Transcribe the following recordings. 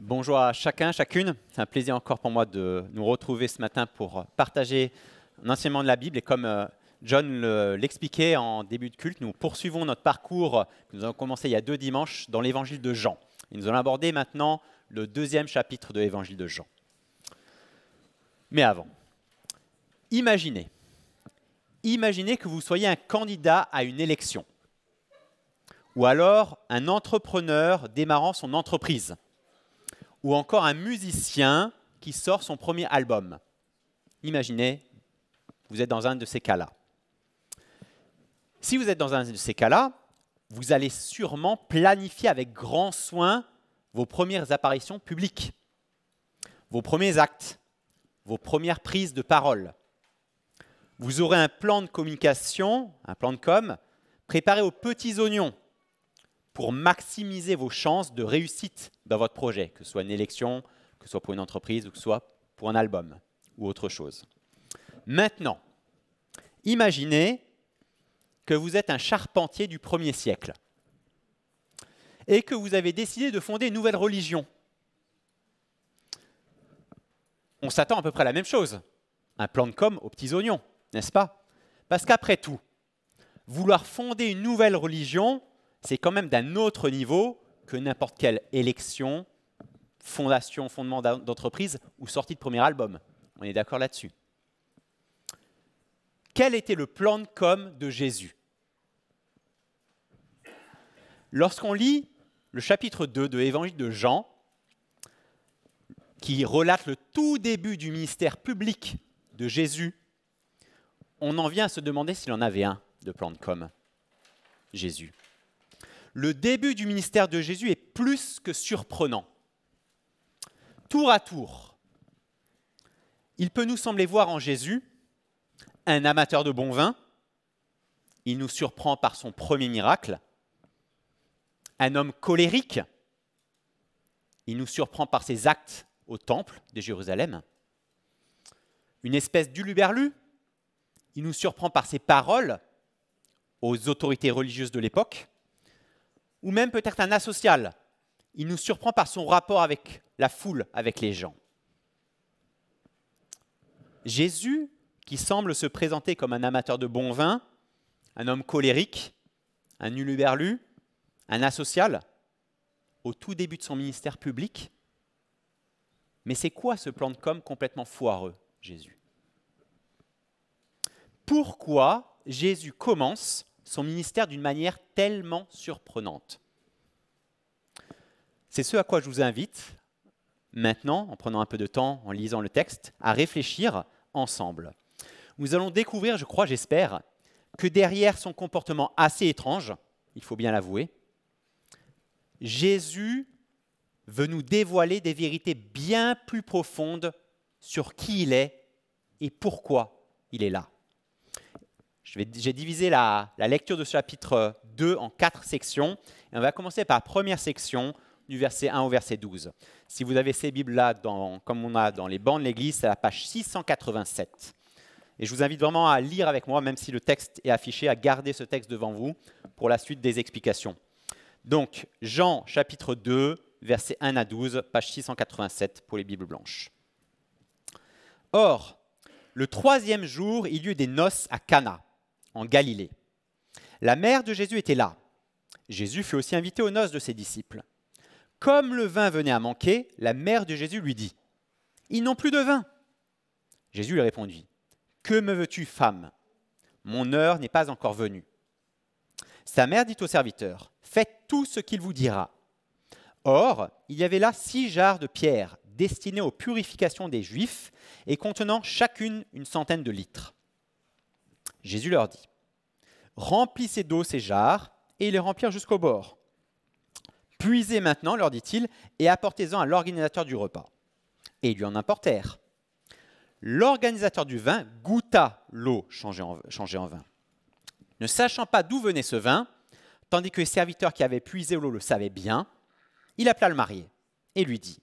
Bonjour à chacun, chacune. C'est un plaisir encore pour moi de nous retrouver ce matin pour partager un enseignement de la Bible. Et comme euh, John l'expliquait en début de culte, nous poursuivons notre parcours que nous avons commencé il y a deux dimanches dans l'évangile de Jean. Et nous allons aborder maintenant le deuxième chapitre de l'évangile de Jean. Mais avant, imaginez, imaginez que vous soyez un candidat à une élection ou alors un entrepreneur démarrant son entreprise ou encore un musicien qui sort son premier album. Imaginez, vous êtes dans un de ces cas-là. Si vous êtes dans un de ces cas-là, vous allez sûrement planifier avec grand soin vos premières apparitions publiques, vos premiers actes, vos premières prises de parole. Vous aurez un plan de communication, un plan de com, préparé aux petits oignons, pour maximiser vos chances de réussite dans votre projet, que ce soit une élection, que ce soit pour une entreprise ou que ce soit pour un album ou autre chose. Maintenant, imaginez que vous êtes un charpentier du 1er siècle et que vous avez décidé de fonder une nouvelle religion. On s'attend à peu près à la même chose, un plan de com aux petits oignons, n'est-ce pas Parce qu'après tout, vouloir fonder une nouvelle religion, c'est quand même d'un autre niveau que n'importe quelle élection, fondation, fondement d'entreprise ou sortie de premier album. On est d'accord là-dessus. Quel était le plan de com de Jésus Lorsqu'on lit le chapitre 2 de l'Évangile de Jean, qui relate le tout début du ministère public de Jésus, on en vient à se demander s'il en avait un de plan de com, Jésus le début du ministère de Jésus est plus que surprenant. Tour à tour, il peut nous sembler voir en Jésus un amateur de bon vin, il nous surprend par son premier miracle, un homme colérique, il nous surprend par ses actes au temple de Jérusalem, une espèce d'uluberlu, il nous surprend par ses paroles aux autorités religieuses de l'époque, ou même peut-être un asocial. Il nous surprend par son rapport avec la foule, avec les gens. Jésus, qui semble se présenter comme un amateur de bon vin, un homme colérique, un huluberlu, un asocial, au tout début de son ministère public. Mais c'est quoi ce plan de com complètement foireux, Jésus Pourquoi Jésus commence son ministère d'une manière tellement surprenante. C'est ce à quoi je vous invite maintenant, en prenant un peu de temps, en lisant le texte, à réfléchir ensemble. Nous allons découvrir, je crois, j'espère, que derrière son comportement assez étrange, il faut bien l'avouer, Jésus veut nous dévoiler des vérités bien plus profondes sur qui il est et pourquoi il est là. J'ai divisé la, la, lecture de ce chapitre 2 euh, en quatre sections. Et on va commencer par la première section, du verset 1 au verset 12. Si vous avez ces Bibles-là, comme on a dans les bancs de l'Église, c'est la page 687. Et je vous invite vraiment à lire avec moi, même si le texte est affiché, à garder ce texte devant vous pour la suite des explications. Donc, Jean chapitre 2, verset 1 à 12, page 687 pour les Bibles blanches. Or, le troisième jour, il y eut des noces à Cana en Galilée. La mère de Jésus était là. Jésus fut aussi invité aux noces de ses disciples. Comme le vin venait à manquer, la mère de Jésus lui dit Ils n'ont plus de vin. Jésus lui répondit Que me veux-tu, femme Mon heure n'est pas encore venue. Sa mère dit au serviteur Faites tout ce qu'il vous dira. Or, il y avait là six jarres de pierre destinées aux purifications des Juifs et contenant chacune une centaine de litres. Jésus leur dit, Remplissez d'eau ces jarres, et les remplirent jusqu'au bord. Puisez maintenant, leur dit-il, et apportez-en à l'organisateur du repas. Et ils lui en importèrent. L'organisateur du vin goûta l'eau changée en, changée en vin. Ne sachant pas d'où venait ce vin, tandis que les serviteurs qui avaient puisé l'eau le savaient bien, il appela le marié et lui dit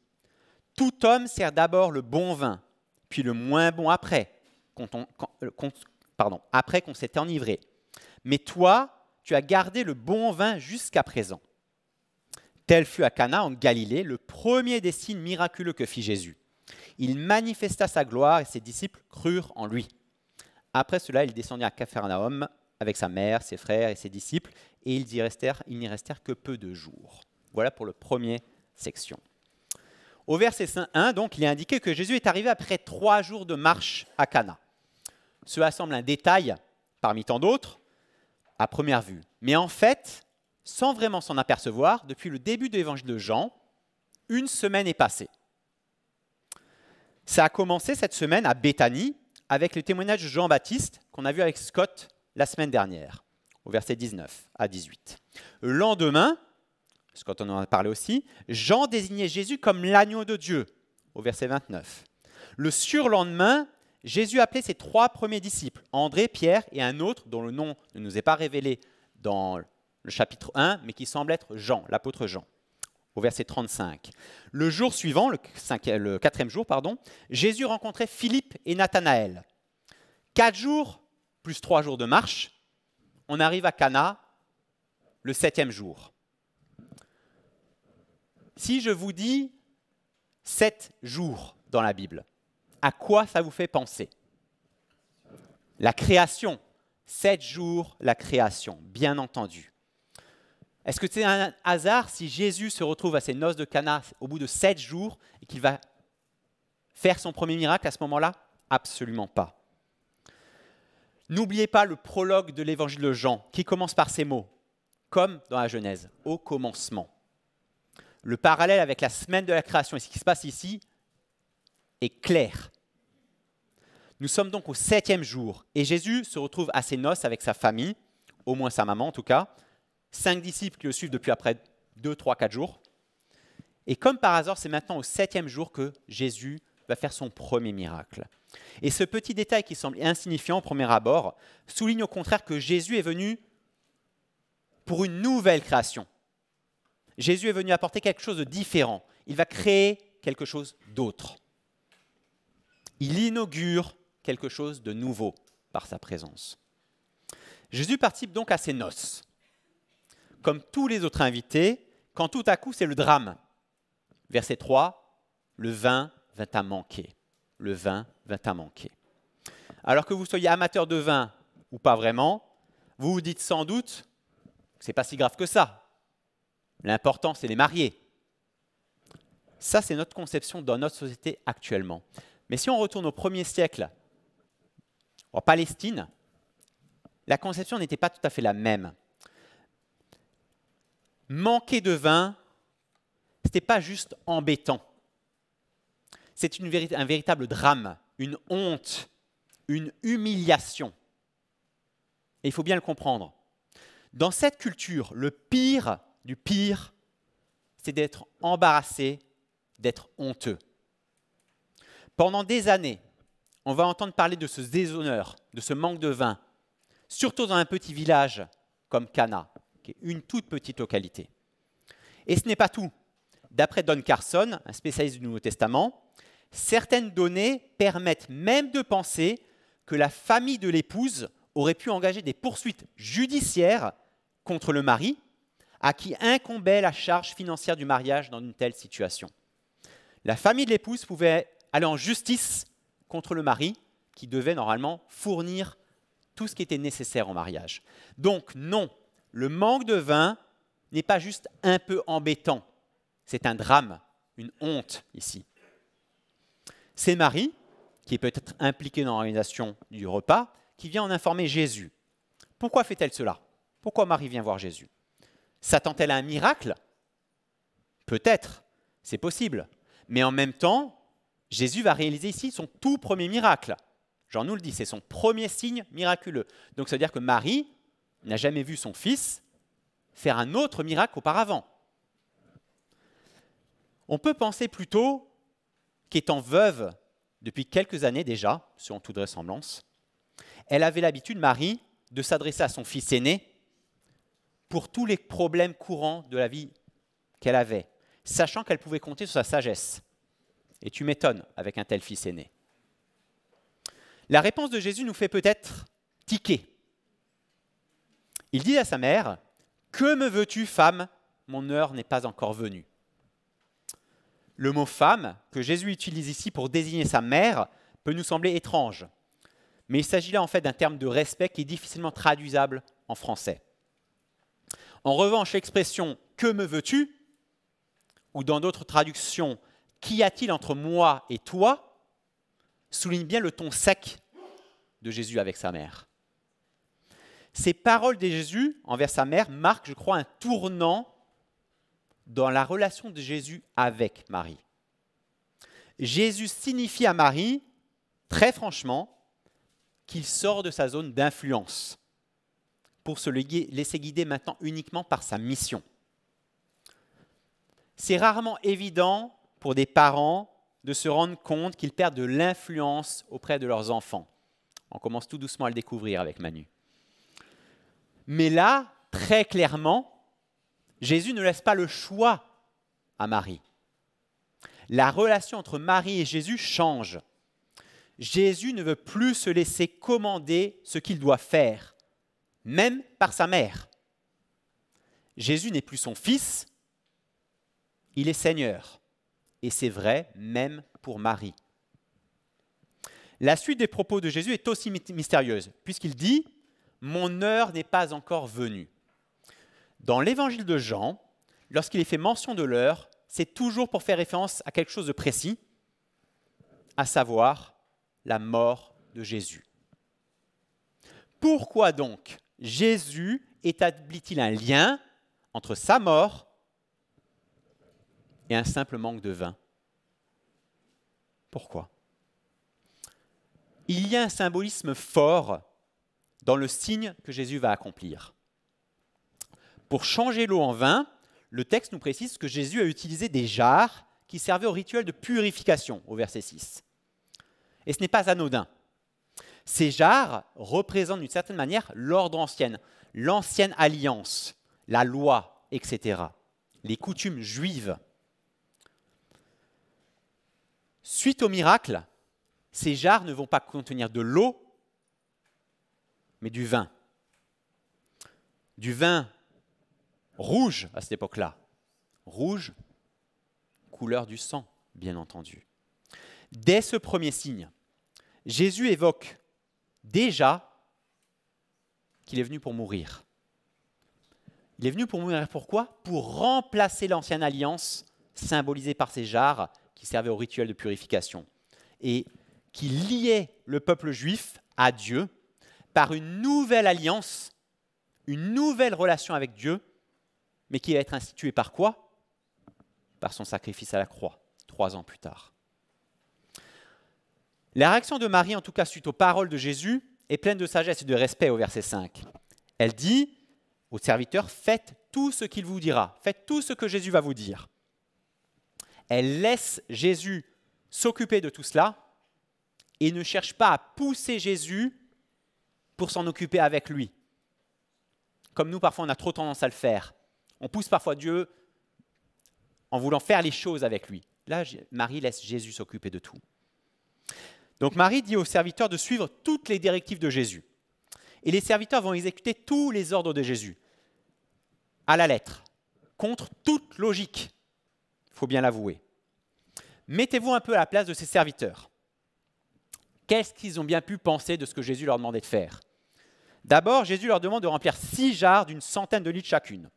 Tout homme sert d'abord le bon vin, puis le moins bon après, euh, pardon, après qu'on s'était enivré. Mais toi, tu as gardé le bon vin jusqu'à présent. Tel fut à Cana en Galilée le premier des signes miraculeux que fit Jésus. Il manifesta sa gloire et ses disciples crurent en lui. Après cela, il descendit à Capharnaüm avec sa mère, ses frères et ses disciples, et ils y restèrent, n'y restèrent que peu de jours. Voilà pour le premier section. Au verset 1, donc, il est indiqué que Jésus est arrivé après trois jours de marche à Cana cela semble un détail parmi tant d'autres à première vue. Mais en fait, sans vraiment s'en apercevoir, depuis le début de l'évangile de Jean, une semaine est passée. Ça a commencé cette semaine à Béthanie avec le témoignage de Jean-Baptiste qu'on a vu avec Scott la semaine dernière, au verset 19 à 18. Le lendemain, Scott en a parlé aussi, Jean désignait Jésus comme l'agneau de Dieu, au verset 29. Le surlendemain, Jésus appelait ses trois premiers disciples, André, Pierre et un autre dont le nom ne nous est pas révélé dans le chapitre 1, mais qui semble être Jean, l'apôtre Jean, au verset 35. Le jour suivant, le, le quatrième jour, pardon, Jésus rencontrait Philippe et Nathanaël. Quatre jours, plus trois jours de marche, on arrive à Cana le septième jour. Si je vous dis sept jours dans la Bible, à quoi ça vous fait penser La création. Sept jours, la création, bien entendu. Est-ce que c'est un hasard si Jésus se retrouve à ses noces de Cana au bout de sept jours et qu'il va faire son premier miracle à ce moment-là Absolument pas. N'oubliez pas le prologue de l'évangile de Jean qui commence par ces mots, comme dans la Genèse, au commencement. Le parallèle avec la semaine de la création et ce qui se passe ici est clair. Nous sommes donc au septième jour et Jésus se retrouve à ses noces avec sa famille, au moins sa maman en tout cas, cinq disciples qui le suivent depuis après deux, trois, quatre jours. Et comme par hasard, c'est maintenant au septième jour que Jésus va faire son premier miracle. Et ce petit détail qui semble insignifiant au premier abord souligne au contraire que Jésus est venu pour une nouvelle création. Jésus est venu apporter quelque chose de différent. Il va créer quelque chose d'autre. Il inaugure quelque chose de nouveau par sa présence. Jésus participe donc à ses noces. Comme tous les autres invités, quand tout à coup c'est le drame. Verset 3, le vin vint à manquer. Le vin vint à manquer. Alors que vous soyez amateur de vin ou pas vraiment, vous vous dites sans doute, c'est pas si grave que ça. L'important, c'est les mariés. Ça, c'est notre conception dans notre société actuellement. Mais si on retourne au premier siècle, en Palestine, la conception n'était pas tout à fait la même. Manquer de vin, ce n'était pas juste embêtant. C'est un véritable drame, une honte, une humiliation. Et il faut bien le comprendre. Dans cette culture, le pire du pire, c'est d'être embarrassé, d'être honteux. Pendant des années, on va entendre parler de ce déshonneur, de ce manque de vin, surtout dans un petit village comme Cana, qui est une toute petite localité. Et ce n'est pas tout. D'après Don Carson, un spécialiste du Nouveau Testament, certaines données permettent même de penser que la famille de l'épouse aurait pu engager des poursuites judiciaires contre le mari, à qui incombait la charge financière du mariage dans une telle situation. La famille de l'épouse pouvait aller en justice contre le mari qui devait normalement fournir tout ce qui était nécessaire en mariage. Donc non, le manque de vin n'est pas juste un peu embêtant, c'est un drame, une honte ici. C'est Marie, qui est peut-être impliquée dans l'organisation du repas, qui vient en informer Jésus. Pourquoi fait-elle cela Pourquoi Marie vient voir Jésus S'attend-elle à un miracle Peut-être, c'est possible. Mais en même temps, Jésus va réaliser ici son tout premier miracle. Jean nous le dit, c'est son premier signe miraculeux. Donc ça veut dire que Marie n'a jamais vu son fils faire un autre miracle auparavant. On peut penser plutôt qu'étant veuve depuis quelques années déjà, selon toute vraisemblance, elle avait l'habitude, Marie, de s'adresser à son fils aîné pour tous les problèmes courants de la vie qu'elle avait, sachant qu'elle pouvait compter sur sa sagesse. Et tu m'étonnes avec un tel fils aîné. La réponse de Jésus nous fait peut-être tiquer. Il dit à sa mère, Que me veux-tu, femme Mon heure n'est pas encore venue. Le mot femme, que Jésus utilise ici pour désigner sa mère, peut nous sembler étrange. Mais il s'agit là en fait d'un terme de respect qui est difficilement traduisable en français. En revanche, l'expression Que me veux-tu ou dans d'autres traductions Qu'y a-t-il entre moi et toi souligne bien le ton sec de Jésus avec sa mère. Ces paroles de Jésus envers sa mère marquent, je crois, un tournant dans la relation de Jésus avec Marie. Jésus signifie à Marie, très franchement, qu'il sort de sa zone d'influence pour se laisser guider maintenant uniquement par sa mission. C'est rarement évident pour des parents de se rendre compte qu'ils perdent de l'influence auprès de leurs enfants. On commence tout doucement à le découvrir avec Manu. Mais là, très clairement, Jésus ne laisse pas le choix à Marie. La relation entre Marie et Jésus change. Jésus ne veut plus se laisser commander ce qu'il doit faire, même par sa mère. Jésus n'est plus son fils, il est Seigneur et c'est vrai même pour Marie. La suite des propos de Jésus est aussi mystérieuse, puisqu'il dit ⁇ Mon heure n'est pas encore venue ⁇ Dans l'évangile de Jean, lorsqu'il est fait mention de l'heure, c'est toujours pour faire référence à quelque chose de précis, à savoir la mort de Jésus. Pourquoi donc Jésus établit-il un lien entre sa mort et un simple manque de vin. Pourquoi Il y a un symbolisme fort dans le signe que Jésus va accomplir. Pour changer l'eau en vin, le texte nous précise que Jésus a utilisé des jarres qui servaient au rituel de purification au verset 6. Et ce n'est pas anodin. Ces jarres représentent d'une certaine manière l'ordre ancien, l'ancienne alliance, la loi, etc., les coutumes juives. Suite au miracle, ces jarres ne vont pas contenir de l'eau, mais du vin. Du vin rouge à cette époque-là. Rouge, couleur du sang, bien entendu. Dès ce premier signe, Jésus évoque déjà qu'il est venu pour mourir. Il est venu pour mourir pourquoi Pour remplacer l'ancienne alliance symbolisée par ces jarres qui servait au rituel de purification et qui liait le peuple juif à Dieu par une nouvelle alliance, une nouvelle relation avec Dieu, mais qui va être instituée par quoi Par son sacrifice à la croix, trois ans plus tard. La réaction de Marie, en tout cas suite aux paroles de Jésus, est pleine de sagesse et de respect au verset 5. Elle dit au serviteur, faites tout ce qu'il vous dira, faites tout ce que Jésus va vous dire elle laisse Jésus s'occuper de tout cela et ne cherche pas à pousser Jésus pour s'en occuper avec lui. Comme nous, parfois, on a trop tendance à le faire. On pousse parfois Dieu en voulant faire les choses avec lui. Là, Marie laisse Jésus s'occuper de tout. Donc Marie dit aux serviteurs de suivre toutes les directives de Jésus. Et les serviteurs vont exécuter tous les ordres de Jésus, à la lettre, contre toute logique faut bien l'avouer. Mettez-vous un peu à la place de ses serviteurs. Qu'est-ce qu'ils ont bien pu penser de ce que Jésus leur demandait de faire D'abord, Jésus leur demande de remplir six jarres d'une centaine de litres chacune.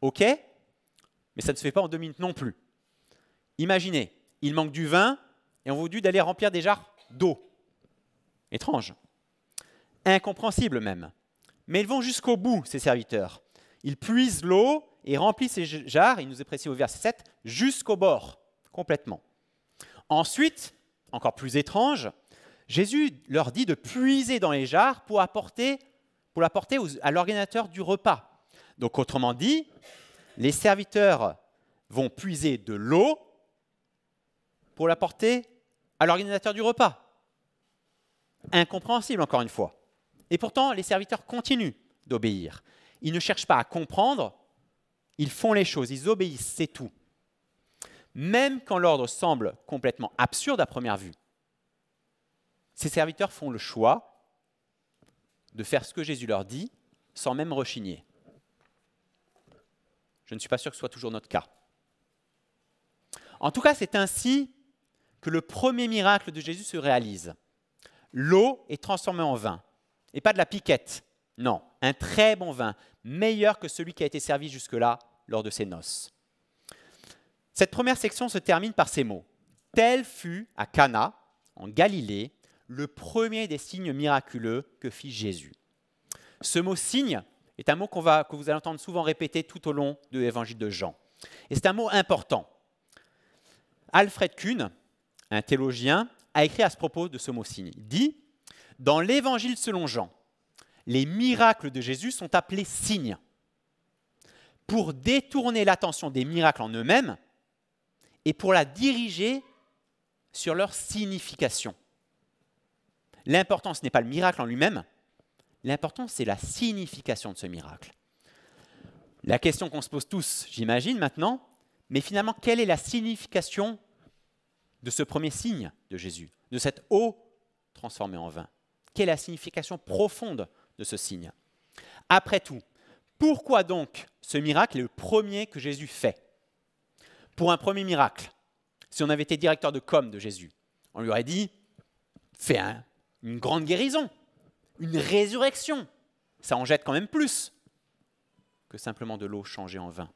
OK, mais ça ne se fait pas en deux minutes non plus. Imaginez, il manque du vin et on vous dit d'aller remplir des jarres d'eau. Étrange. Incompréhensible même. Mais ils vont jusqu'au bout, ces serviteurs. Ils puisent l'eau et remplit ses jarres, il nous est précis au verset 7, jusqu'au bord, complètement. Ensuite, encore plus étrange, Jésus leur dit de puiser dans les jarres pour apporter pour l'apporter à l'organisateur du repas. Donc autrement dit, les serviteurs vont puiser de l'eau pour l'apporter à l'organisateur du repas. Incompréhensible encore une fois. Et pourtant, les serviteurs continuent d'obéir. Ils ne cherchent pas à comprendre, ils font les choses, ils obéissent, c'est tout. Même quand l'ordre semble complètement absurde à première vue, ces serviteurs font le choix de faire ce que Jésus leur dit sans même rechigner. Je ne suis pas sûr que ce soit toujours notre cas. En tout cas, c'est ainsi que le premier miracle de Jésus se réalise. L'eau est transformée en vin, et pas de la piquette, non, un très bon vin, meilleur que celui qui a été servi jusque-là lors de ses noces. Cette première section se termine par ces mots. Tel fut à Cana, en Galilée, le premier des signes miraculeux que fit Jésus. Ce mot signe est un mot qu'on va, que vous allez entendre souvent répéter tout au long de l'évangile de Jean. Et c'est un mot important. Alfred Kuhn, un théologien, a écrit à ce propos de ce mot signe. Il dit Dans l'évangile selon Jean, les miracles de Jésus sont appelés signes. Pour détourner l'attention des miracles en eux-mêmes et pour la diriger sur leur signification. L'important, ce n'est pas le miracle en lui-même, l'important, c'est la signification de ce miracle. La question qu'on se pose tous, j'imagine, maintenant, mais finalement, quelle est la signification de ce premier signe de Jésus, de cette eau transformée en vin Quelle est la signification profonde de ce signe. Après tout, pourquoi donc ce miracle est le premier que Jésus fait Pour un premier miracle, si on avait été directeur de com de Jésus, on lui aurait dit fais une grande guérison, une résurrection. Ça en jette quand même plus que simplement de l'eau changée en vin.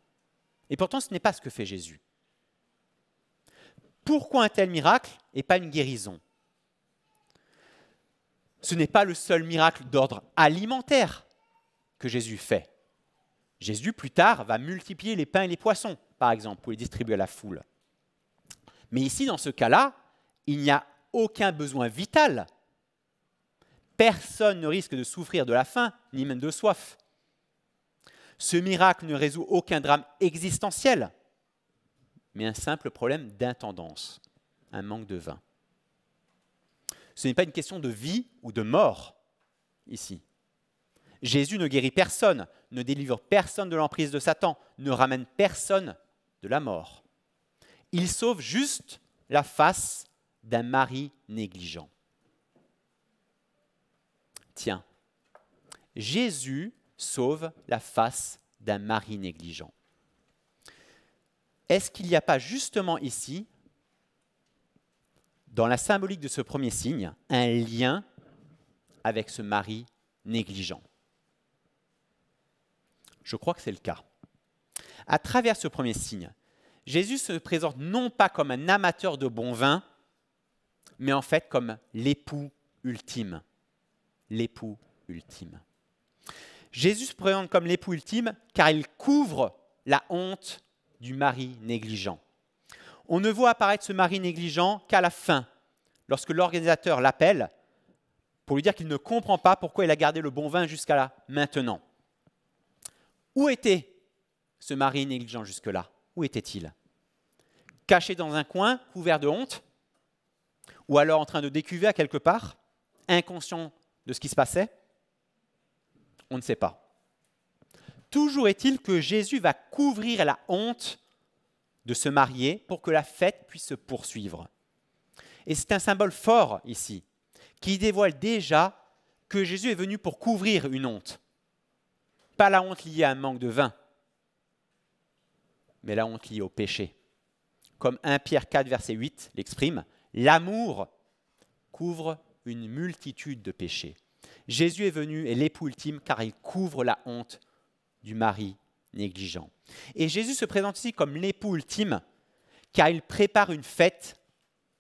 Et pourtant, ce n'est pas ce que fait Jésus. Pourquoi un tel miracle et pas une guérison ce n'est pas le seul miracle d'ordre alimentaire que Jésus fait. Jésus, plus tard, va multiplier les pains et les poissons, par exemple, pour les distribuer à la foule. Mais ici, dans ce cas-là, il n'y a aucun besoin vital. Personne ne risque de souffrir de la faim, ni même de soif. Ce miracle ne résout aucun drame existentiel, mais un simple problème d'intendance, un manque de vin. Ce n'est pas une question de vie ou de mort ici. Jésus ne guérit personne, ne délivre personne de l'emprise de Satan, ne ramène personne de la mort. Il sauve juste la face d'un mari négligent. Tiens, Jésus sauve la face d'un mari négligent. Est-ce qu'il n'y a pas justement ici dans la symbolique de ce premier signe, un lien avec ce mari négligent. Je crois que c'est le cas. À travers ce premier signe, Jésus se présente non pas comme un amateur de bon vin, mais en fait comme l'époux ultime. L'époux ultime. Jésus se présente comme l'époux ultime car il couvre la honte du mari négligent on ne voit apparaître ce mari négligent qu'à la fin, lorsque l'organisateur l'appelle pour lui dire qu'il ne comprend pas pourquoi il a gardé le bon vin jusqu'à là, maintenant. Où était ce mari négligent jusque-là Où était-il Caché dans un coin, couvert de honte Ou alors en train de décuver à quelque part Inconscient de ce qui se passait On ne sait pas. Toujours est-il que Jésus va couvrir la honte de se marier pour que la fête puisse se poursuivre. Et c'est un symbole fort ici, qui dévoile déjà que Jésus est venu pour couvrir une honte. Pas la honte liée à un manque de vin, mais la honte liée au péché. Comme 1 Pierre 4, verset 8 l'exprime, l'amour couvre une multitude de péchés. Jésus est venu et l'époux ultime car il couvre la honte du mari négligent. Et Jésus se présente ici comme l'époux ultime, car il prépare une fête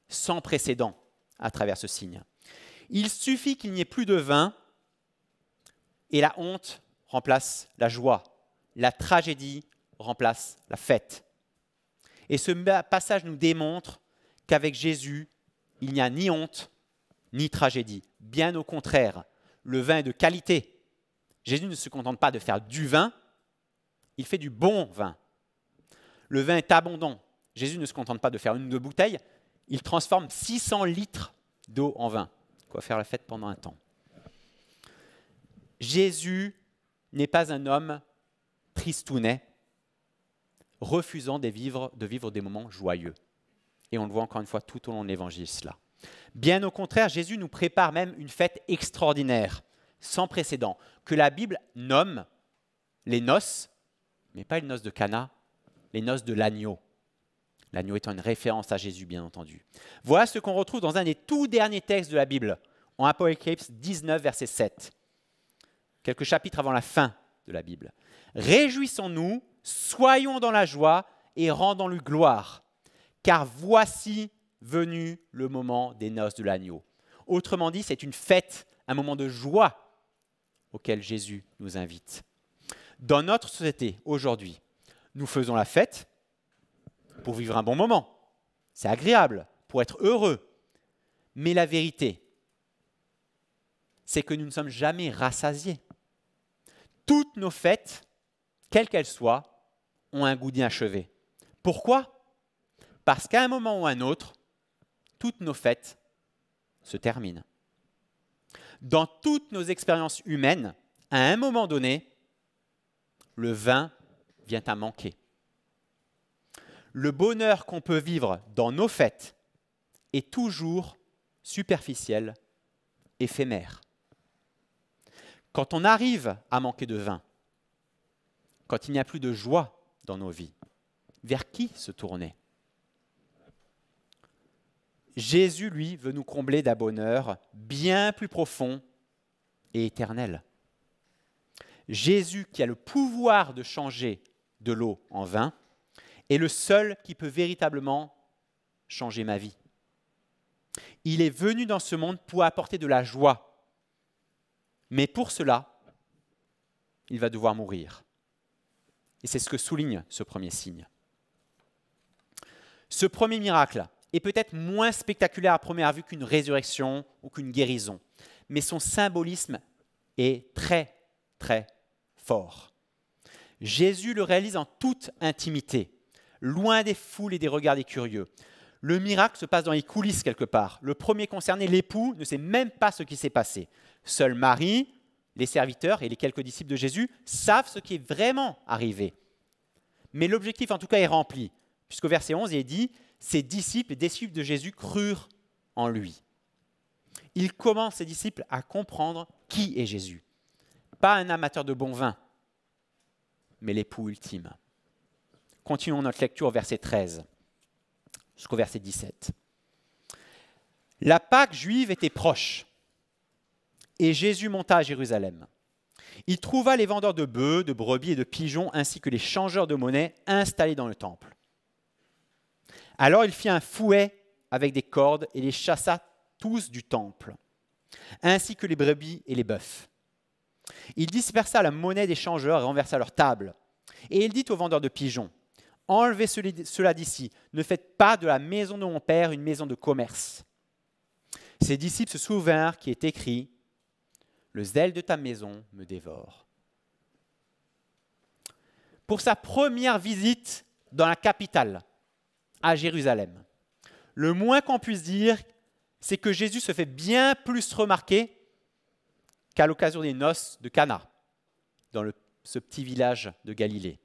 sans précédent à travers ce signe. Il suffit qu'il n'y ait plus de vin, et la honte remplace la joie, la tragédie remplace la fête. Et ce passage nous démontre qu'avec Jésus, il n'y a ni honte, ni tragédie. Bien au contraire, le vin est de qualité. Jésus ne se contente pas de faire du vin, il fait du bon vin. Le vin est abondant. Jésus ne se contente pas de faire une ou deux bouteilles, il transforme 600 litres d'eau en vin. Quoi faire la fête pendant un temps. Jésus n'est pas un homme tristounet, refusant de vivre, de vivre des moments joyeux. Et on le voit encore une fois tout au long de l'évangile, cela. Bien au contraire, Jésus nous prépare même une fête extraordinaire, sans précédent, que la Bible nomme les noces mais pas les noces de Cana, les noces de l'agneau. L'agneau étant une référence à Jésus, bien entendu. Voilà ce qu'on retrouve dans un des tout derniers textes de la Bible, en Apocalypse 19, verset 7, quelques chapitres avant la fin de la Bible. Réjouissons-nous, soyons dans la joie et rendons-lui gloire, car voici venu le moment des noces de l'agneau. Autrement dit, c'est une fête, un moment de joie auquel Jésus nous invite. Dans notre société, aujourd'hui, nous faisons la fête pour vivre un bon moment. C'est agréable, pour être heureux. Mais la vérité, c'est que nous ne sommes jamais rassasiés. Toutes nos fêtes, quelles qu'elles soient, ont un goût d'inachevé. Pourquoi Parce qu'à un moment ou à un autre, toutes nos fêtes se terminent. Dans toutes nos expériences humaines, à un moment donné, le vin vient à manquer. Le bonheur qu'on peut vivre dans nos fêtes est toujours superficiel, éphémère. Quand on arrive à manquer de vin, quand il n'y a plus de joie dans nos vies, vers qui se tourner Jésus, lui, veut nous combler d'un bonheur bien plus profond et éternel. Jésus qui a le pouvoir de changer de l'eau en vin est le seul qui peut véritablement changer ma vie. Il est venu dans ce monde pour apporter de la joie. Mais pour cela, il va devoir mourir. Et c'est ce que souligne ce premier signe. Ce premier miracle est peut-être moins spectaculaire à première vue qu'une résurrection ou qu'une guérison, mais son symbolisme est très, très Jésus le réalise en toute intimité, loin des foules et des regards des curieux. Le miracle se passe dans les coulisses quelque part. Le premier concerné, l'époux, ne sait même pas ce qui s'est passé. Seul Marie, les serviteurs et les quelques disciples de Jésus savent ce qui est vraiment arrivé. Mais l'objectif en tout cas est rempli, puisqu'au verset 11 il est dit, ses disciples et disciples de Jésus crurent en lui. Il commence ses disciples à comprendre qui est Jésus. Pas un amateur de bon vin, mais l'époux ultime. Continuons notre lecture au verset 13 jusqu'au verset 17. La Pâque juive était proche, et Jésus monta à Jérusalem. Il trouva les vendeurs de bœufs, de brebis et de pigeons, ainsi que les changeurs de monnaie installés dans le temple. Alors il fit un fouet avec des cordes et les chassa tous du temple, ainsi que les brebis et les bœufs. Il dispersa la monnaie des changeurs et renversa leur table. Et il dit aux vendeurs de pigeons, Enlevez cela d'ici, ne faites pas de la maison de mon Père une maison de commerce. Ses disciples se souvinrent qu'il est écrit, Le zèle de ta maison me dévore. Pour sa première visite dans la capitale, à Jérusalem, le moins qu'on puisse dire, c'est que Jésus se fait bien plus remarquer à l'occasion des noces de Cana, dans ce petit village de Galilée.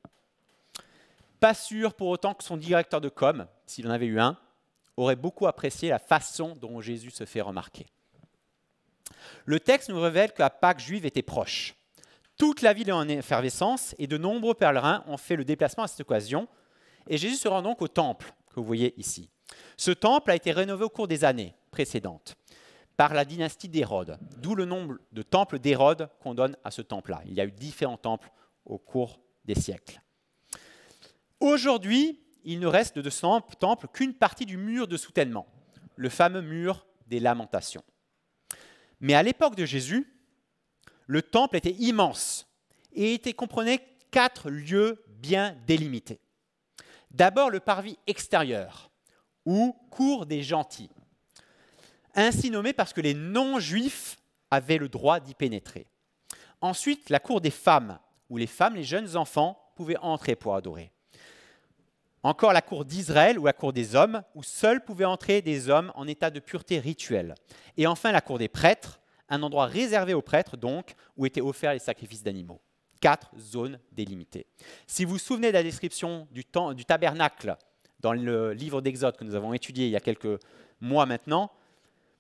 Pas sûr pour autant que son directeur de com, s'il en avait eu un, aurait beaucoup apprécié la façon dont Jésus se fait remarquer. Le texte nous révèle que la Pâque juive était proche. Toute la ville est en effervescence et de nombreux pèlerins ont fait le déplacement à cette occasion. Et Jésus se rend donc au temple que vous voyez ici. Ce temple a été rénové au cours des années précédentes par la dynastie d'Hérode, d'où le nombre de temples d'Hérode qu'on donne à ce temple-là. Il y a eu différents temples au cours des siècles. Aujourd'hui, il ne reste de ce temple qu'une partie du mur de soutènement, le fameux mur des lamentations. Mais à l'époque de Jésus, le temple était immense et comprenait quatre lieux bien délimités. D'abord le parvis extérieur, ou cours des gentils, ainsi nommé parce que les non-juifs avaient le droit d'y pénétrer. Ensuite, la cour des femmes, où les femmes, les jeunes enfants, pouvaient entrer pour adorer. Encore la cour d'Israël ou la cour des hommes, où seuls pouvaient entrer des hommes en état de pureté rituelle. Et enfin la cour des prêtres, un endroit réservé aux prêtres donc, où étaient offerts les sacrifices d'animaux. Quatre zones délimitées. Si vous vous souvenez de la description du tabernacle dans le livre d'Exode que nous avons étudié il y a quelques mois maintenant,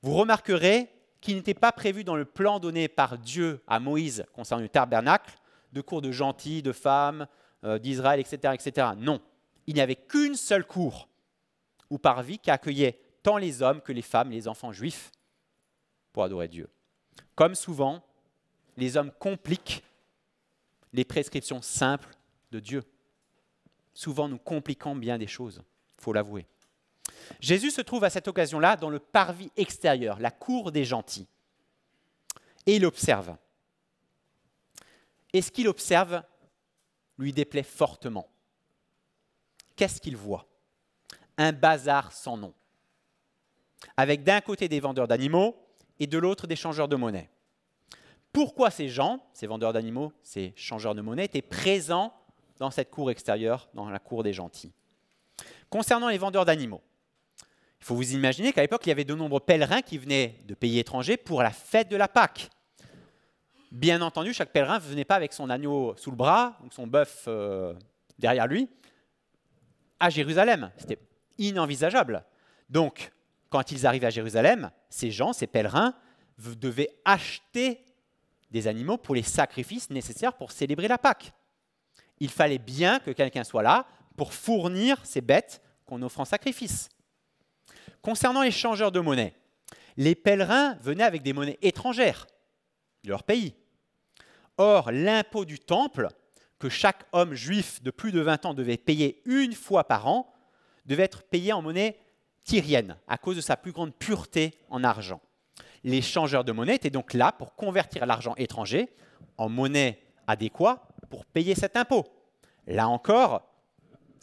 vous remarquerez qu'il n'était pas prévu dans le plan donné par Dieu à Moïse concernant le tabernacle, de cours de gentils, de femmes, euh, d'Israël, etc., etc. Non, il n'y avait qu'une seule cour ou parvis qui accueillait tant les hommes que les femmes et les enfants juifs pour adorer Dieu. Comme souvent, les hommes compliquent les prescriptions simples de Dieu. Souvent, nous compliquons bien des choses, il faut l'avouer. Jésus se trouve à cette occasion-là dans le parvis extérieur, la cour des gentils. Et il observe. Et ce qu'il observe lui déplaît fortement. Qu'est-ce qu'il voit Un bazar sans nom. Avec d'un côté des vendeurs d'animaux et de l'autre des changeurs de monnaie. Pourquoi ces gens, ces vendeurs d'animaux, ces changeurs de monnaie, étaient présents dans cette cour extérieure, dans la cour des gentils Concernant les vendeurs d'animaux, il faut vous imaginer qu'à l'époque, il y avait de nombreux pèlerins qui venaient de pays étrangers pour la fête de la Pâque. Bien entendu, chaque pèlerin ne venait pas avec son agneau sous le bras, ou son bœuf euh, derrière lui, à Jérusalem. C'était inenvisageable. Donc, quand ils arrivaient à Jérusalem, ces gens, ces pèlerins, devaient acheter des animaux pour les sacrifices nécessaires pour célébrer la Pâque. Il fallait bien que quelqu'un soit là pour fournir ces bêtes qu'on offre en sacrifice concernant les changeurs de monnaie, les pèlerins venaient avec des monnaies étrangères de leur pays. Or, l'impôt du temple, que chaque homme juif de plus de 20 ans devait payer une fois par an, devait être payé en monnaie tyrienne, à cause de sa plus grande pureté en argent. Les changeurs de monnaie étaient donc là pour convertir l'argent étranger en monnaie adéquate pour payer cet impôt. Là encore,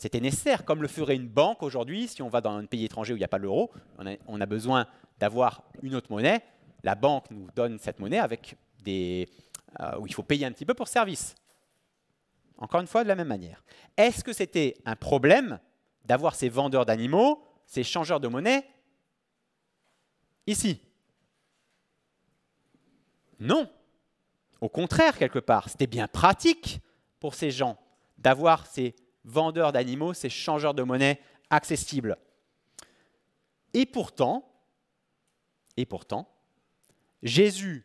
c'était nécessaire, comme le ferait une banque aujourd'hui, si on va dans un pays étranger où il n'y a pas l'euro, on, a, besoin d'avoir une autre monnaie. La banque nous donne cette monnaie avec des, euh, où il faut payer un petit peu pour service. Encore une fois, de la même manière. Est-ce que c'était un problème d'avoir ces vendeurs d'animaux, ces changeurs de monnaie, ici Non. Au contraire, quelque part, c'était bien pratique pour ces gens d'avoir ces vendeurs d'animaux, c'est changeurs de monnaie accessible. Et pourtant, et pourtant, Jésus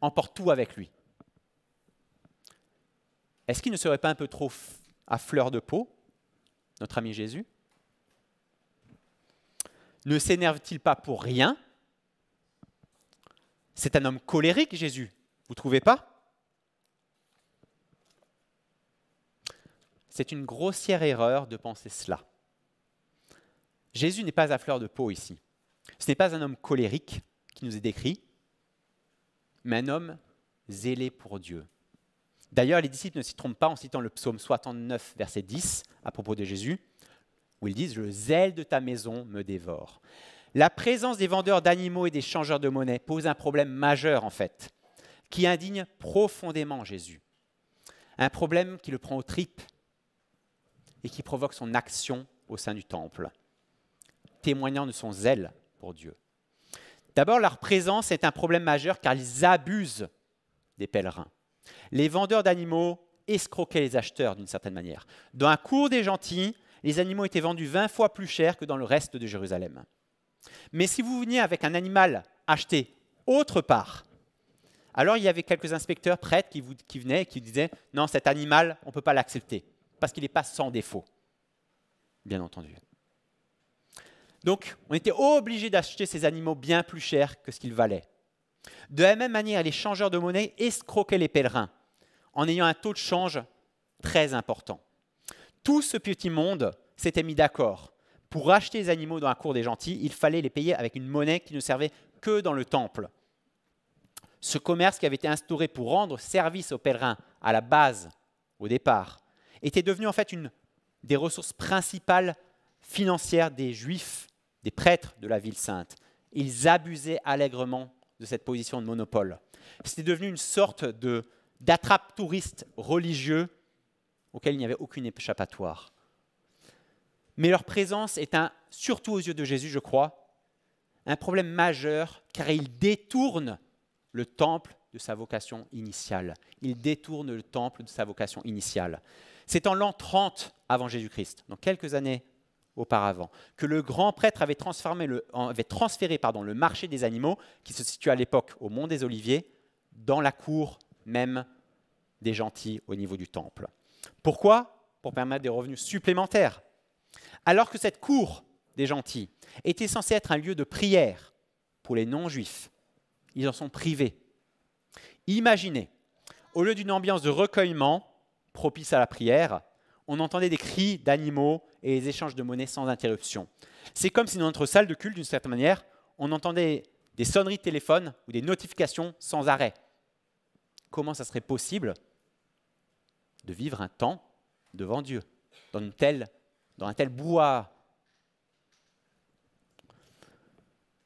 emporte tout avec lui. Est-ce qu'il ne serait pas un peu trop à fleur de peau, notre ami Jésus Ne s'énerve-t-il pas pour rien C'est un homme colérique, Jésus, vous ne trouvez pas c'est une grossière erreur de penser cela. Jésus n'est pas à fleur de peau ici. Ce n'est pas un homme colérique qui nous est décrit, mais un homme zélé pour Dieu. D'ailleurs, les disciples ne s'y trompent pas en citant le psaume 69, verset 10, à propos de Jésus, où ils disent Le zèle de ta maison me dévore. La présence des vendeurs d'animaux et des changeurs de monnaie pose un problème majeur, en fait, qui indigne profondément Jésus. Un problème qui le prend aux tripes et qui provoque son action au sein du temple, témoignant de son zèle pour Dieu. D'abord, leur présence est un problème majeur car ils abusent des pèlerins. Les vendeurs d'animaux escroquaient les acheteurs d'une certaine manière. Dans un cours des gentils, les animaux étaient vendus 20 fois plus cher que dans le reste de Jérusalem. Mais si vous veniez avec un animal acheté autre part, alors il y avait quelques inspecteurs prêtres qui venaient et qui disaient non, cet animal, on ne peut pas l'accepter parce qu'il n'est pas sans défaut, bien entendu. Donc, on était obligé d'acheter ces animaux bien plus cher que ce qu'ils valaient. De la même manière, les changeurs de monnaie escroquaient les pèlerins en ayant un taux de change très important. Tout ce petit monde s'était mis d'accord. Pour acheter les animaux dans la cour des gentils, il fallait les payer avec une monnaie qui ne servait que dans le temple. Ce commerce qui avait été instauré pour rendre service aux pèlerins à la base, au départ, était devenu en fait une des ressources principales financières des juifs, des prêtres de la ville sainte. Ils abusaient allègrement de cette position de monopole. C'était devenu une sorte de d'attrape touriste religieux auquel il n'y avait aucune échappatoire. Mais leur présence est un, surtout aux yeux de Jésus, je crois, un problème majeur car ils détournent le temple de sa vocation initiale. Ils détournent le temple de sa vocation initiale. C'est en l'an 30 avant Jésus-Christ, donc quelques années auparavant, que le grand prêtre avait, transféré le marché des animaux, qui se situe à l'époque au Mont des Oliviers, dans la cour même des gentils au niveau du temple. Pourquoi Pour permettre des revenus supplémentaires. Alors que cette cour des gentils était censée être un lieu de prière pour les non-juifs, ils en sont privés. Imaginez, au lieu d'une ambiance de recueillement, propice à la prière, on entendait des cris d'animaux et des échanges de monnaie sans interruption. C'est comme si dans notre salle de culte, d'une certaine manière, on entendait des sonneries de téléphone ou des notifications sans arrêt. Comment ça serait possible de vivre un temps devant Dieu, dans, dans un tel bois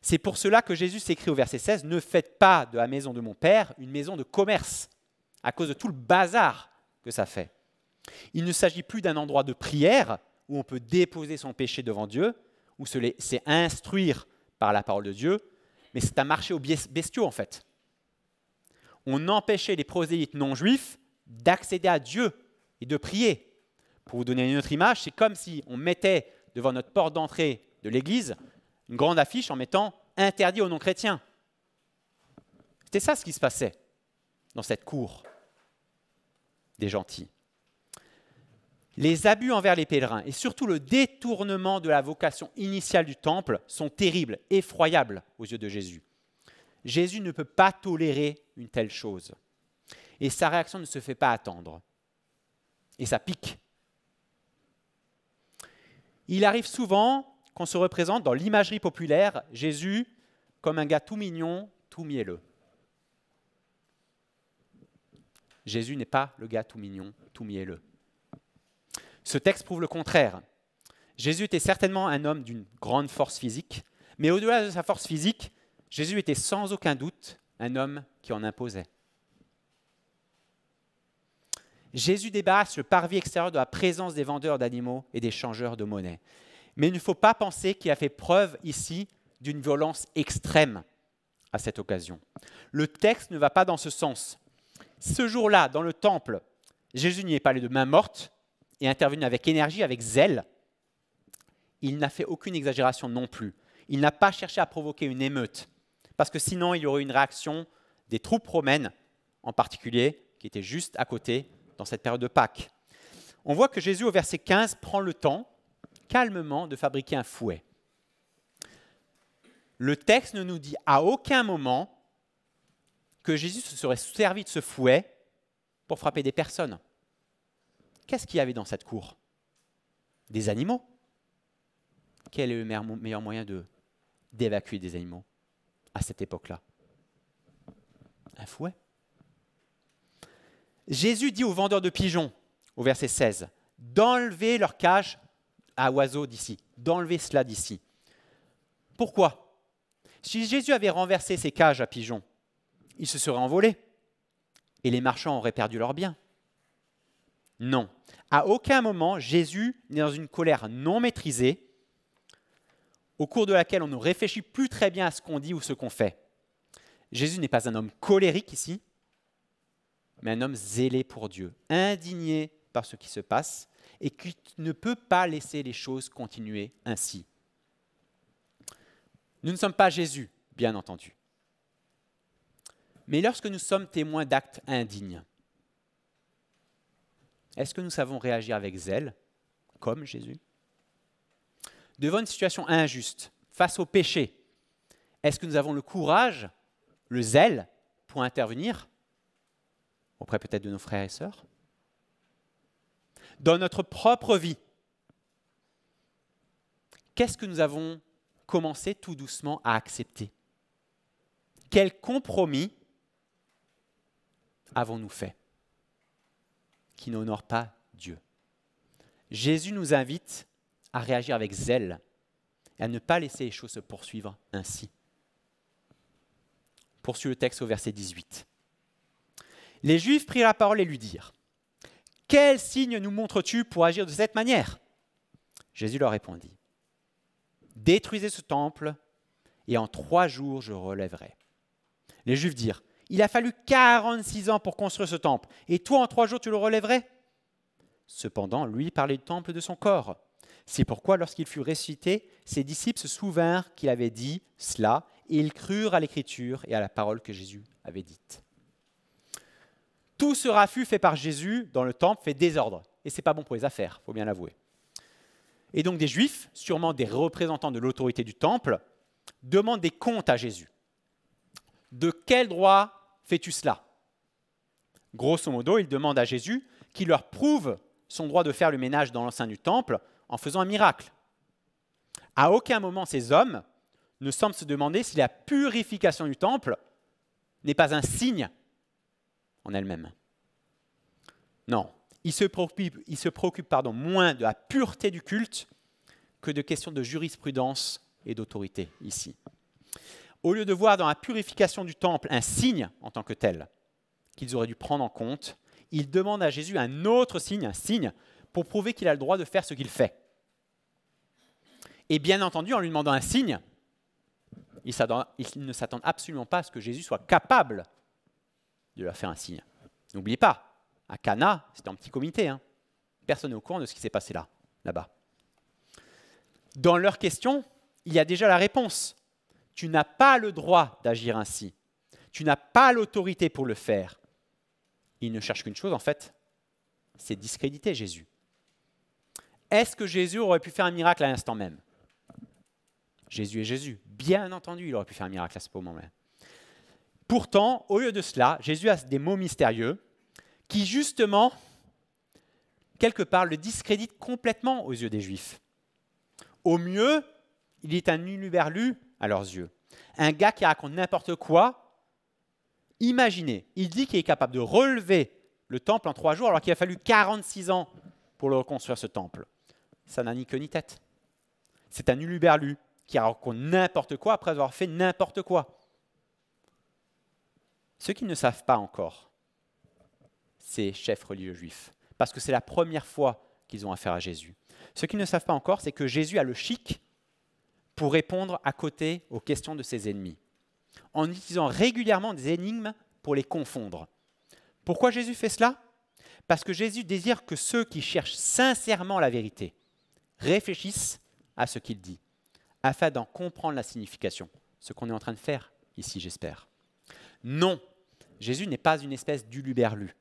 C'est pour cela que Jésus s'écrit au verset 16, Ne faites pas de la maison de mon Père une maison de commerce, à cause de tout le bazar que ça fait. Il ne s'agit plus d'un endroit de prière où on peut déposer son péché devant Dieu, où c'est instruire par la parole de Dieu, mais c'est un marché aux bestiaux en fait. On empêchait les prosélytes non juifs d'accéder à Dieu et de prier. Pour vous donner une autre image, c'est comme si on mettait devant notre porte d'entrée de l'église une grande affiche en mettant interdit aux non-chrétiens. C'était ça ce qui se passait dans cette cour des gentils. Les abus envers les pèlerins et surtout le détournement de la vocation initiale du temple sont terribles, effroyables aux yeux de Jésus. Jésus ne peut pas tolérer une telle chose. Et sa réaction ne se fait pas attendre. Et ça pique. Il arrive souvent qu'on se représente dans l'imagerie populaire Jésus comme un gars tout mignon, tout mielleux. Jésus n'est pas le gars tout mignon, tout mielleux. Ce texte prouve le contraire. Jésus était certainement un homme d'une grande force physique, mais au-delà de sa force physique, Jésus était sans aucun doute un homme qui en imposait. Jésus débarrasse le parvis extérieur de la présence des vendeurs d'animaux et des changeurs de monnaie. Mais il ne faut pas penser qu'il a fait preuve ici d'une violence extrême à cette occasion. Le texte ne va pas dans ce sens ce jour-là, dans le temple, Jésus n'y est pas allé de main morte, et intervenu avec énergie, avec zèle. Il n'a fait aucune exagération non plus. Il n'a pas cherché à provoquer une émeute, parce que sinon il y aurait une réaction des troupes romaines, en particulier, qui étaient juste à côté dans cette période de Pâques. On voit que Jésus, au verset 15, prend le temps, calmement, de fabriquer un fouet. Le texte ne nous dit à aucun moment que Jésus se serait servi de ce fouet pour frapper des personnes. Qu'est-ce qu'il y avait dans cette cour Des animaux. Quel est le meilleur moyen de d'évacuer des animaux à cette époque-là Un fouet. Jésus dit aux vendeurs de pigeons, au verset 16, d'enlever leur cage à oiseaux d'ici, d'enlever cela d'ici. Pourquoi Si Jésus avait renversé ses cages à pigeons, il se seraient envolés et les marchands auraient perdu leurs biens. Non. À aucun moment, Jésus n'est dans une colère non maîtrisée, au cours de laquelle on ne réfléchit plus très bien à ce qu'on dit ou ce qu'on fait. Jésus n'est pas un homme colérique ici, mais un homme zélé pour Dieu, indigné par ce qui se passe, et qui ne peut pas laisser les choses continuer ainsi. Nous ne sommes pas Jésus, bien entendu. Mais lorsque nous sommes témoins d'actes indignes, est-ce que nous savons réagir avec zèle, comme Jésus Devant une situation injuste, face au péché, est-ce que nous avons le courage, le zèle pour intervenir auprès peut-être de nos frères et sœurs Dans notre propre vie, qu'est-ce que nous avons commencé tout doucement à accepter Quel compromis avons-nous fait qui n'honore pas Dieu Jésus nous invite à réagir avec zèle et à ne pas laisser les choses se poursuivre ainsi. Poursuit le texte au verset 18. Les Juifs prirent la parole et lui dirent Quel signe nous montres-tu pour agir de cette manière Jésus leur répondit Détruisez ce temple, et en trois jours je relèverai. Les Juifs dirent il a fallu 46 ans pour construire ce temple. Et toi, en trois jours, tu le relèverais Cependant, lui parlait du temple de son corps. C'est pourquoi, lorsqu'il fut ressuscité, ses disciples se souvinrent qu'il avait dit cela, et ils crurent à l'Écriture et à la parole que Jésus avait dite. Tout ce raffut fait par Jésus dans le temple fait désordre, et ce n'est pas bon pour les affaires, faut bien l'avouer. Et donc des Juifs, sûrement des représentants de l'autorité du temple, demandent des comptes à Jésus. De quel droit fais-tu cela Grosso modo, ils demandent à Jésus qu'il leur prouve son droit de faire le ménage dans l'enceinte du temple en faisant un miracle. À aucun moment ces hommes ne semblent se demander si la purification du temple n'est pas un signe en elle-même. Non, ils se préoccupent, ils se préoccupent pardon, moins de la pureté du culte que de questions de jurisprudence et d'autorité ici au lieu de voir dans la purification du temple un signe en tant que tel qu'ils auraient dû prendre en compte, ils demandent à Jésus un autre signe, un signe, pour prouver qu'il a le droit de faire ce qu'il fait. Et bien entendu, en lui demandant un signe, ils, ne s'attendent absolument pas à ce que Jésus soit capable de leur faire un signe. N'oubliez pas, à Cana, c'était un petit comité. Hein. Personne n'est au courant de ce qui s'est passé là, là-bas. Dans leur question, il y a déjà la réponse. Tu n'as pas le droit d'agir ainsi. Tu n'as pas l'autorité pour le faire. Il ne cherche qu'une chose, en fait, c'est discréditer Jésus. Est-ce que Jésus aurait pu faire un miracle à l'instant même Jésus est Jésus. Bien entendu, il aurait pu faire un miracle à ce moment-là. Pourtant, au lieu de cela, Jésus a des mots mystérieux qui, justement, quelque part, le discréditent complètement aux yeux des Juifs. Au mieux, il est un inuberlu à leurs yeux. Un gars qui raconte n'importe quoi, imaginez, il dit qu'il est capable de relever le temple en trois jours alors qu'il a fallu 46 ans pour le reconstruire ce temple. Ça n'a ni queue ni tête. C'est un uluberlu qui raconte n'importe quoi après avoir fait n'importe quoi. Ceux qui ne savent pas encore, ces chefs religieux juifs, parce que c'est la première fois qu'ils ont affaire à Jésus. Ce qu'ils ne savent pas encore, c'est que Jésus a le chic pour répondre à côté aux questions de ses ennemis, en utilisant régulièrement des énigmes pour les confondre. Pourquoi Jésus fait cela Parce que Jésus désire que ceux qui cherchent sincèrement la vérité réfléchissent à ce qu'il dit, afin d'en comprendre la signification, ce qu'on est en train de faire ici, j'espère. Non, Jésus n'est pas une espèce d'uluberlu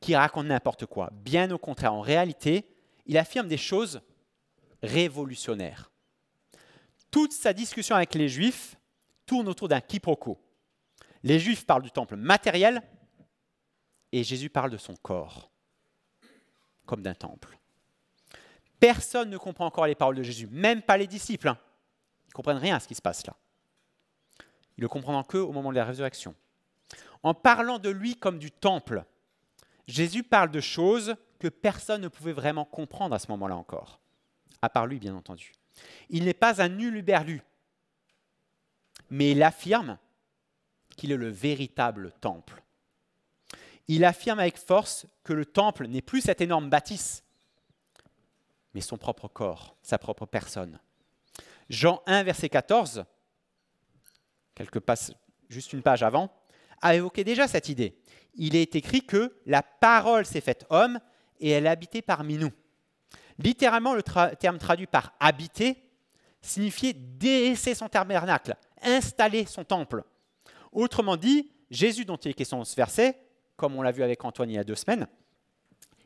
qui raconte n'importe quoi. Bien au contraire, en réalité, il affirme des choses révolutionnaires toute sa discussion avec les Juifs tourne autour d'un quiproquo. Les Juifs parlent du temple matériel et Jésus parle de son corps, comme d'un temple. Personne ne comprend encore les paroles de Jésus, même pas les disciples. Hein. Ils ne comprennent rien à ce qui se passe là. Ils le comprennent qu'au moment de la résurrection. En parlant de lui comme du temple, Jésus parle de choses que personne ne pouvait vraiment comprendre à ce moment-là encore, à part lui bien entendu. Il n'est pas un nul uberlu mais il affirme qu'il est le véritable temple. Il affirme avec force que le temple n'est plus cette énorme bâtisse, mais son propre corps, sa propre personne. Jean 1, verset 14, quelques juste une page avant, a évoqué déjà cette idée. Il est écrit que la parole s'est faite homme et elle a habité parmi nous. Littéralement, le terme traduit par habiter signifier délaisser son tabernacle, installer son temple. Autrement dit, Jésus, dont il est question dans ce verset, comme on l'a vu avec Antoine il y a deux semaines,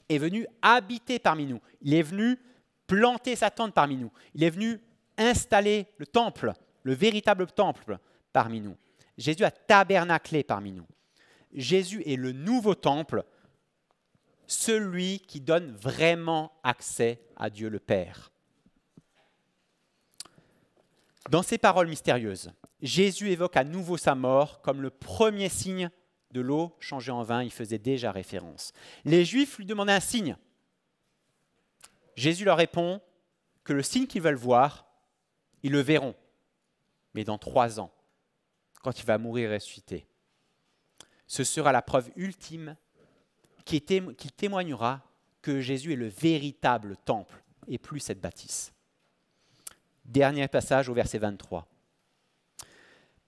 est venu habiter parmi nous. Il est venu planter sa tente parmi nous. Il est venu installer le temple, le véritable temple parmi nous. Jésus a tabernaclé parmi nous. Jésus est le nouveau temple, celui qui donne vraiment accès à Dieu le Père. Dans ces paroles mystérieuses, Jésus évoque à nouveau sa mort comme le premier signe de l'eau changée en vin. Il faisait déjà référence. Les Juifs lui demandaient un signe. Jésus leur répond que le signe qu'ils veulent voir, ils le verront, mais dans trois ans, quand il va mourir et ressusciter. Ce sera la preuve ultime qui témoignera que Jésus est le véritable temple et plus cette bâtisse. Dernier passage au verset 23.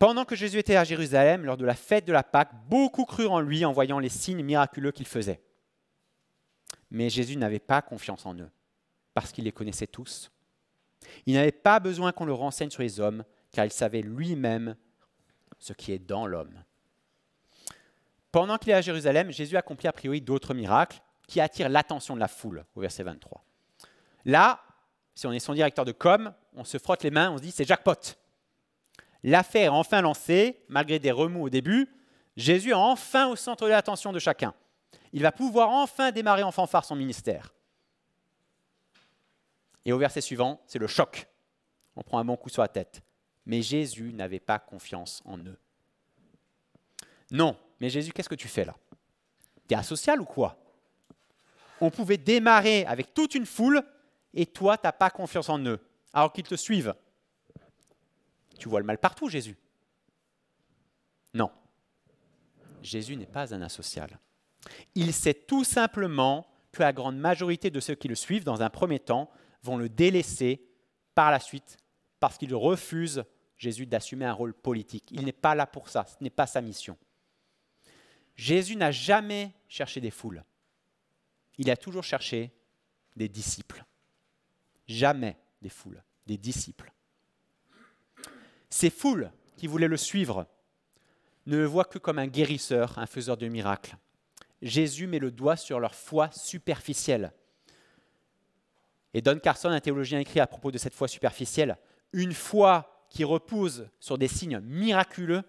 Pendant que Jésus était à Jérusalem, lors de la fête de la Pâque, beaucoup crurent en lui en voyant les signes miraculeux qu'il faisait. Mais Jésus n'avait pas confiance en eux, parce qu'il les connaissait tous. Il n'avait pas besoin qu'on le renseigne sur les hommes, car il savait lui-même ce qui est dans l'homme. Pendant qu'il est à Jérusalem, Jésus accomplit a priori d'autres miracles qui attirent l'attention de la foule, au verset 23. Là, si on est son directeur de com, on se frotte les mains, on se dit c'est jackpot. L'affaire est enfin lancée, malgré des remous au début, Jésus est enfin au centre de l'attention de chacun. Il va pouvoir enfin démarrer en fanfare son ministère. Et au verset suivant, c'est le choc. On prend un bon coup sur la tête. Mais Jésus n'avait pas confiance en eux. Non, mais Jésus, qu'est-ce que tu fais là T'es asocial ou quoi On pouvait démarrer avec toute une foule et toi, t'as pas confiance en eux alors qu'ils te suivent. Tu vois le mal partout, Jésus. Non. Jésus n'est pas un asocial. Il sait tout simplement que la grande majorité de ceux qui le suivent, dans un premier temps, vont le délaisser par la suite parce qu'ils refusent Jésus d'assumer un rôle politique. Il n'est pas là pour ça, ce n'est pas sa mission. Jésus n'a jamais cherché des foules. Il a toujours cherché des disciples. Jamais des foules, des disciples. Ces foules qui voulaient le suivre ne le voient que comme un guérisseur, un faiseur de miracles. Jésus met le doigt sur leur foi superficielle. Et Don Carson, un théologien, écrit à propos de cette foi superficielle, Une foi qui repose sur des signes miraculeux,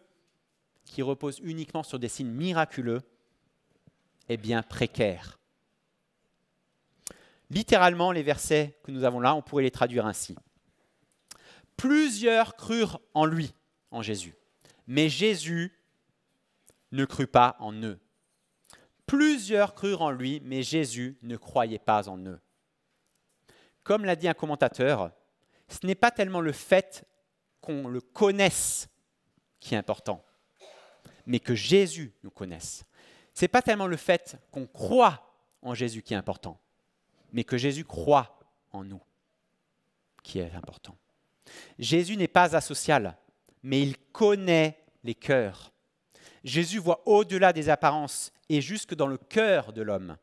qui repose uniquement sur des signes miraculeux, est bien précaire. Littéralement, les versets que nous avons là, on pourrait les traduire ainsi. Plusieurs crurent en lui, en Jésus, mais Jésus ne crut pas en eux. Plusieurs crurent en lui, mais Jésus ne croyait pas en eux. Comme l'a dit un commentateur, ce n'est pas tellement le fait qu'on le connaisse qui est important, mais que Jésus nous connaisse. Ce n'est pas tellement le fait qu'on croit en Jésus qui est important, mais que Jésus croit en nous, qui est important. Jésus n'est pas asocial, mais il connaît les cœurs. Jésus voit au-delà des apparences et jusque dans le cœur de l'homme.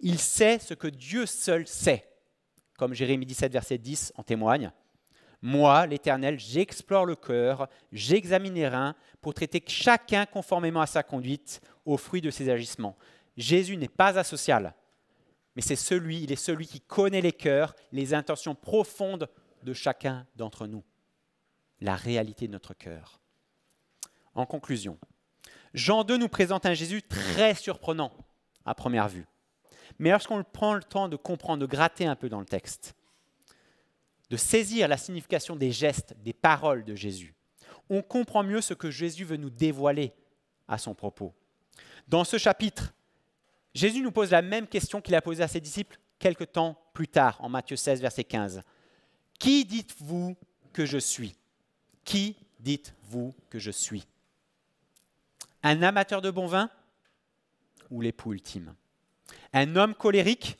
Il sait ce que Dieu seul sait, comme Jérémie 17, verset 10 en témoigne. Moi, l'Éternel, j'explore le cœur, j'examine les reins pour traiter chacun conformément à sa conduite, au fruit de ses agissements. Jésus n'est pas asocial, mais c'est celui, il est celui qui connaît les cœurs, les intentions profondes de chacun d'entre nous, la réalité de notre cœur. En conclusion, Jean 2 nous présente un Jésus très surprenant à première vue. Mais lorsqu'on prend le temps de comprendre, de gratter un peu dans le texte, de saisir la signification des gestes, des paroles de Jésus, on comprend mieux ce que Jésus veut nous dévoiler à son propos. Dans ce chapitre, Jésus nous pose la même question qu'il a posée à ses disciples quelque temps plus tard, en Matthieu 16, verset 15. Qui dites-vous que je suis Qui dites-vous que je suis Un amateur de bon vin ou l'époux ultime Un homme colérique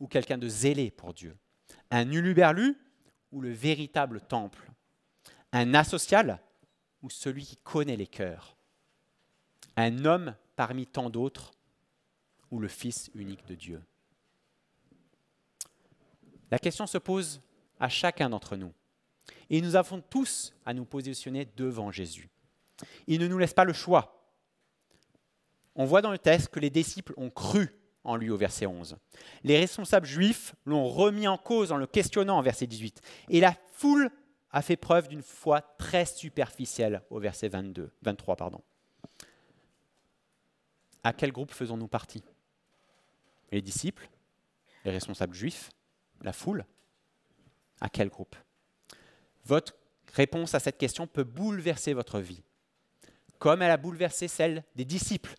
ou quelqu'un de zélé pour Dieu Un uluberlu ou le véritable temple Un asocial ou celui qui connaît les cœurs Un homme parmi tant d'autres ou le Fils unique de Dieu La question se pose à chacun d'entre nous. Et nous avons tous à nous positionner devant Jésus. Il ne nous laisse pas le choix. On voit dans le texte que les disciples ont cru en lui au verset 11. Les responsables juifs l'ont remis en cause en le questionnant au verset 18. Et la foule a fait preuve d'une foi très superficielle au verset 22, 23. Pardon. À quel groupe faisons-nous partie les disciples, les responsables juifs, la foule À quel groupe Votre réponse à cette question peut bouleverser votre vie, comme elle a bouleversé celle des disciples,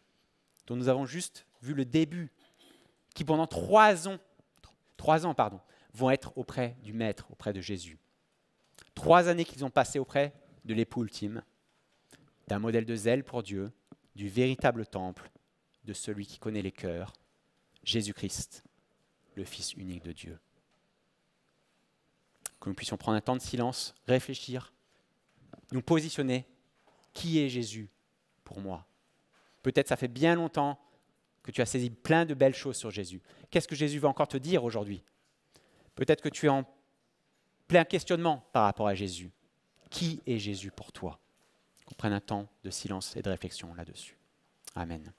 dont nous avons juste vu le début, qui pendant trois ans, ans pardon, vont être auprès du Maître, auprès de Jésus. Trois années qu'ils ont passées auprès de l'époux ultime, d'un modèle de zèle pour Dieu, du véritable temple, de celui qui connaît les cœurs, Jésus-Christ, le Fils unique de Dieu. Que nous puissions prendre un temps de silence, réfléchir, nous positionner. Qui est Jésus pour moi Peut-être ça fait bien longtemps que tu as saisi plein de belles choses sur Jésus. Qu'est-ce que Jésus va encore te dire aujourd'hui Peut-être que tu es en plein questionnement par rapport à Jésus. Qui est Jésus pour toi Qu'on prenne un temps de silence et de réflexion là-dessus. Amen.